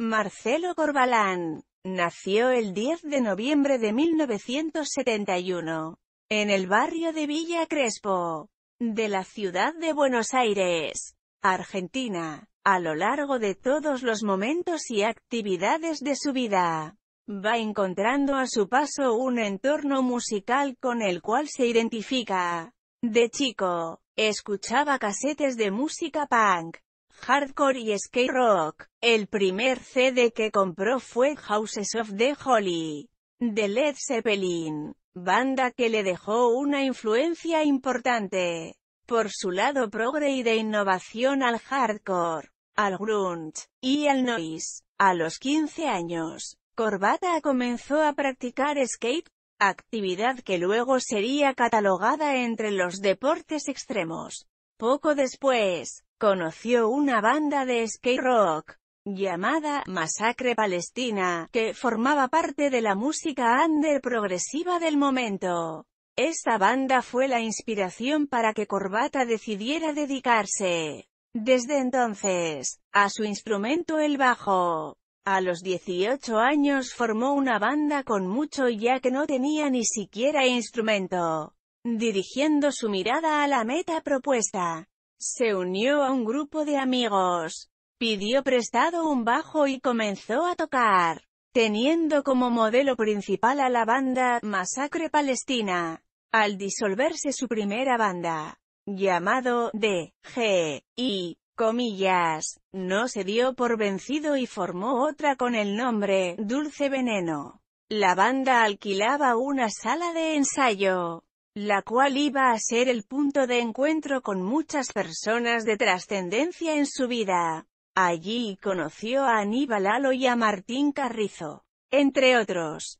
Marcelo Corbalán. Nació el 10 de noviembre de 1971, en el barrio de Villa Crespo, de la ciudad de Buenos Aires, Argentina. A lo largo de todos los momentos y actividades de su vida, va encontrando a su paso un entorno musical con el cual se identifica. De chico, escuchaba casetes de música punk, hardcore y skate rock. El primer CD que compró fue Houses of the Holy, de Led Zeppelin, banda que le dejó una influencia importante, por su lado progre y de innovación al hardcore, al grunge, y al noise. A los 15 años, Corbata comenzó a practicar skate, actividad que luego sería catalogada entre los deportes extremos. Poco después, conoció una banda de skate rock llamada Masacre Palestina, que formaba parte de la música under progresiva del momento. Esta banda fue la inspiración para que Corbata decidiera dedicarse, desde entonces, a su instrumento el bajo. A los 18 años formó una banda con mucho ya que no tenía ni siquiera instrumento. Dirigiendo su mirada a la meta propuesta, se unió a un grupo de amigos, pidió prestado un bajo y comenzó a tocar, teniendo como modelo principal a la banda Masacre Palestina. Al disolverse su primera banda, llamado D, G, I, comillas, no se dio por vencido y formó otra con el nombre Dulce Veneno. La banda alquilaba una sala de ensayo la cual iba a ser el punto de encuentro con muchas personas de trascendencia en su vida. Allí conoció a Aníbal Alo y a Martín Carrizo, entre otros.